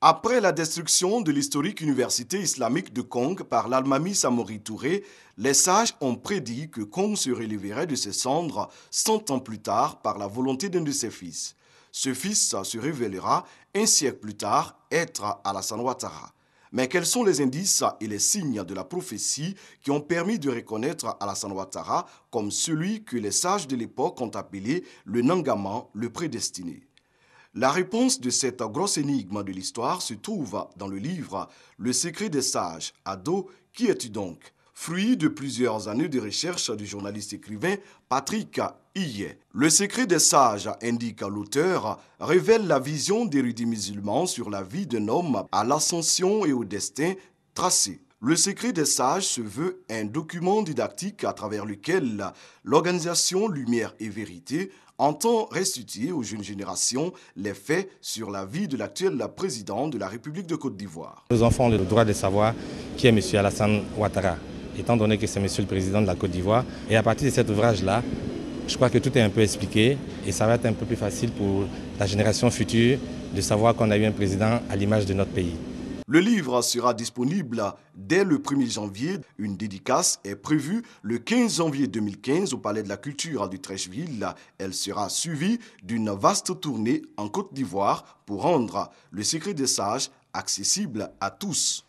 Après la destruction de l'historique université islamique de Kong par l'Almami Samori Touré, les sages ont prédit que Kong se relèverait de ses cendres 100 ans plus tard par la volonté d'un de ses fils. Ce fils se révélera un siècle plus tard être Alassane Ouattara. Mais quels sont les indices et les signes de la prophétie qui ont permis de reconnaître Alassane Ouattara comme celui que les sages de l'époque ont appelé le Nangaman, le prédestiné la réponse de cette grosse énigme de l'histoire se trouve dans le livre Le secret des sages. Ado, qui es-tu donc Fruit de plusieurs années de recherche du journaliste écrivain Patrick Hillet. Le secret des sages, indique l'auteur, révèle la vision d'érudits musulmans sur la vie d'un homme à l'ascension et au destin tracé. Le secret des sages se veut un document didactique à travers lequel l'organisation Lumière et Vérité entend restituer aux jeunes générations les faits sur la vie de l'actuel président de la République de Côte d'Ivoire. Nos enfants ont le droit de savoir qui est M. Alassane Ouattara, étant donné que c'est M. le président de la Côte d'Ivoire. Et à partir de cet ouvrage-là, je crois que tout est un peu expliqué et ça va être un peu plus facile pour la génération future de savoir qu'on a eu un président à l'image de notre pays. Le livre sera disponible dès le 1er janvier. Une dédicace est prévue le 15 janvier 2015 au Palais de la Culture de Trècheville. Elle sera suivie d'une vaste tournée en Côte d'Ivoire pour rendre le secret des sages accessible à tous.